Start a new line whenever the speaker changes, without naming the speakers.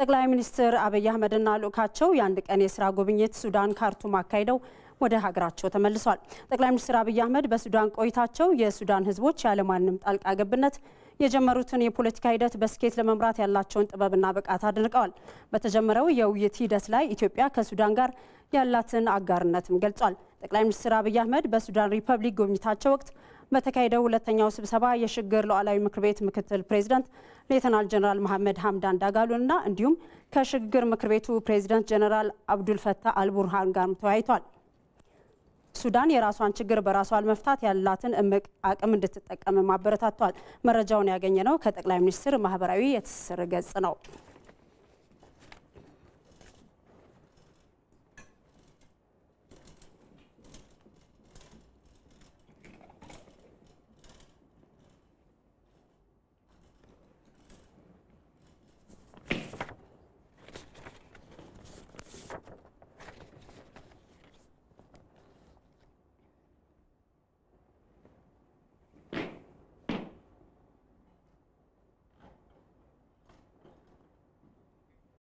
ጠቅላይ ሚኒስትር አብይ አህመድና ልዑካቸው የአንድ ቀን የስራ ጉብኝት ሱዳን ካርቱም አካሂደው ወደ ሀገራቸው ተመልሷል። ጠቅላይ ሚኒስትር አብይ አህመድ በሱዳን ቆይታቸው የሱዳን ህዝቦች ያለማንም ጣልቃ ገብነት የጀመሩትን የፖለቲካ ሂደት በስኬት ለመምራት ያላቸውን ጥበብና ብቃት አድንቀዋል። በተጀመረው የውይይት ሂደት ላይ ኢትዮጵያ ከሱዳን ጋር ያላትን አጋርነትም ገልጿል። ጠቅላይ ሚኒስትር አብይ አህመድ በሱዳን ሪፐብሊክ ጉብኝታቸው ወቅት በተካሄደው ሁለተኛው ስብሰባ የሽግግር ሉዓላዊ ምክር ቤት ምክትል ፕሬዚደንት ሌተናል ጀነራል መሐመድ ሀምዳን ዳጋሎና እንዲሁም ከሽግግር ምክር ቤቱ ፕሬዚደንት ጀነራል አብዱልፈታ አልቡርሃን ጋር ተወያይቷል። ሱዳን የራሷን ችግር በራሷ ለመፍታት ያላትን እምቅ አቅም እንድትጠቀም ማበረታቷል። መረጃውን ያገኘ ነው ከጠቅላይ ሚኒስትር ማህበራዊ የትስስር ገጽ ነው።